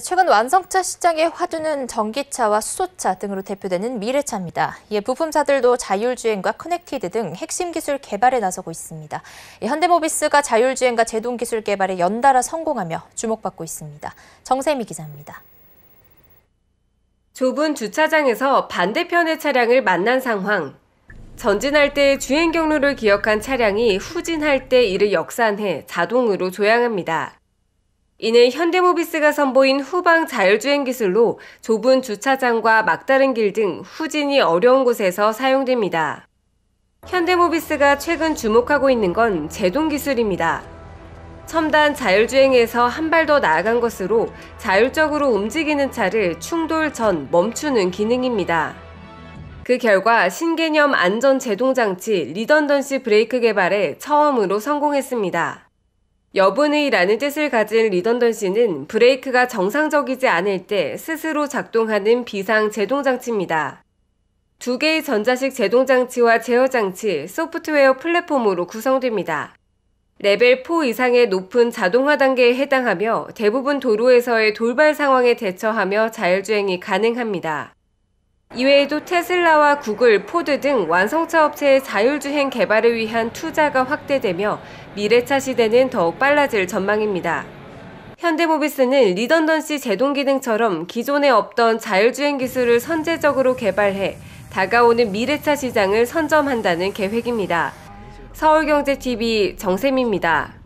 최근 완성차 시장의 화두는 전기차와 수소차 등으로 대표되는 미래차입니다. 이에 부품사들도 자율주행과 커넥티드 등 핵심 기술 개발에 나서고 있습니다. 현대모비스가 자율주행과 제동기술 개발에 연달아 성공하며 주목받고 있습니다. 정세미 기자입니다. 좁은 주차장에서 반대편의 차량을 만난 상황. 전진할 때 주행 경로를 기억한 차량이 후진할 때 이를 역산해 자동으로 조향합니다. 이는 현대모비스가 선보인 후방 자율주행 기술로 좁은 주차장과 막다른 길 등 후진이 어려운 곳에서 사용됩니다. 현대모비스가 최근 주목하고 있는 건 제동 기술입니다. 첨단 자율주행에서 한 발 더 나아간 것으로 자율적으로 움직이는 차를 충돌 전 멈추는 기능입니다. 그 결과 신개념 안전 제동 장치 리던던시 브레이크 개발에 처음으로 성공했습니다. 여분의라는 뜻을 가진 리던던 씨는 브레이크가 정상적이지 않을 때 스스로 작동하는 비상 제동장치입니다. 두 개의 전자식 제동장치와 제어장치, 소프트웨어 플랫폼으로 구성됩니다. 레벨 4 이상의 높은 자동화 단계에 해당하며 대부분 도로에서의 돌발 상황에 대처하며 자율주행이 가능합니다. 이외에도 테슬라와 구글, 포드 등 완성차 업체의 자율주행 개발을 위한 투자가 확대되며 미래차 시대는 더욱 빨라질 전망입니다. 현대모비스는 리던던시 제동기 등처럼 기존에 없던 자율주행 기술을 선제적으로 개발해 다가오는 미래차 시장을 선점한다는 계획입니다. 서울경제TV 정샘입니다.